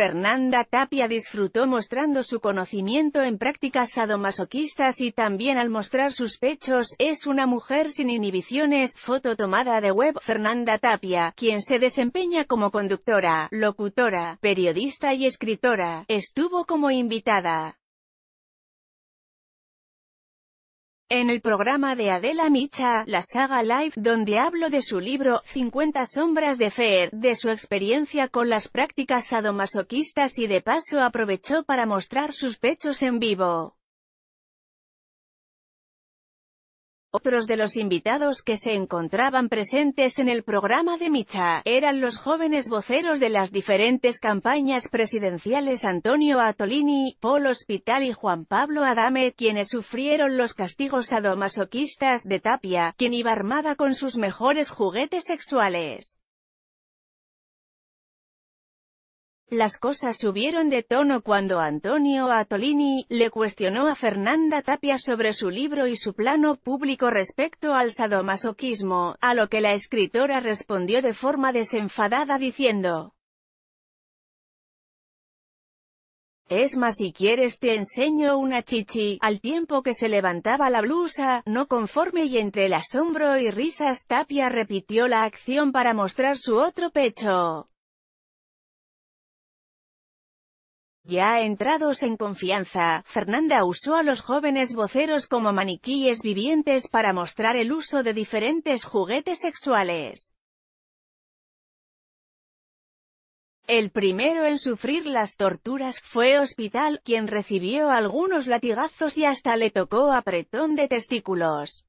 Fernanda Tapia disfrutó mostrando su conocimiento en prácticas sadomasoquistas y también al mostrar sus pechos, es una mujer sin inhibiciones, foto tomada de web, Fernanda Tapia, quien se desempeña como conductora, locutora, periodista y escritora, estuvo como invitada. En el programa de Adela Micha, la saga Live, donde hablo de su libro, 50 sombras de Fer, de su experiencia con las prácticas sadomasoquistas y de paso aprovechó para mostrar sus pechos en vivo. Otros de los invitados que se encontraban presentes en el programa de Micha, eran los jóvenes voceros de las diferentes campañas presidenciales Antonio Atolini, Paul Hospital y Juan Pablo Adame, quienes sufrieron los castigos sadomasoquistas de Tapia, quien iba armada con sus mejores juguetes sexuales. Las cosas subieron de tono cuando Antonio Atolini, le cuestionó a Fernanda Tapia sobre su libro y su plano público respecto al sadomasoquismo, a lo que la escritora respondió de forma desenfadada diciendo, Es más si quieres te enseño una chichi, al tiempo que se levantaba la blusa, no conforme y entre el asombro y risas Tapia repitió la acción para mostrar su otro pecho. Ya entrados en confianza, Fernanda usó a los jóvenes voceros como maniquíes vivientes para mostrar el uso de diferentes juguetes sexuales. El primero en sufrir las torturas fue Hospital, quien recibió algunos latigazos y hasta le tocó apretón de testículos.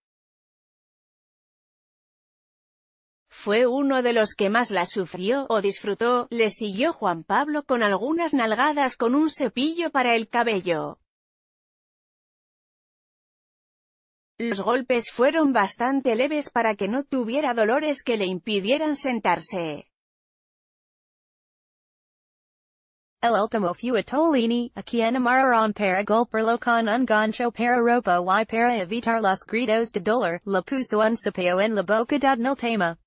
Fue uno de los que más la sufrió, o disfrutó, le siguió Juan Pablo con algunas nalgadas con un cepillo para el cabello. Los golpes fueron bastante leves para que no tuviera dolores que le impidieran sentarse. El último fue a quien amarraron para golpearlo con un gancho para ropa y para evitar los gritos de dolor, le puso un cepillo en la boca del tema.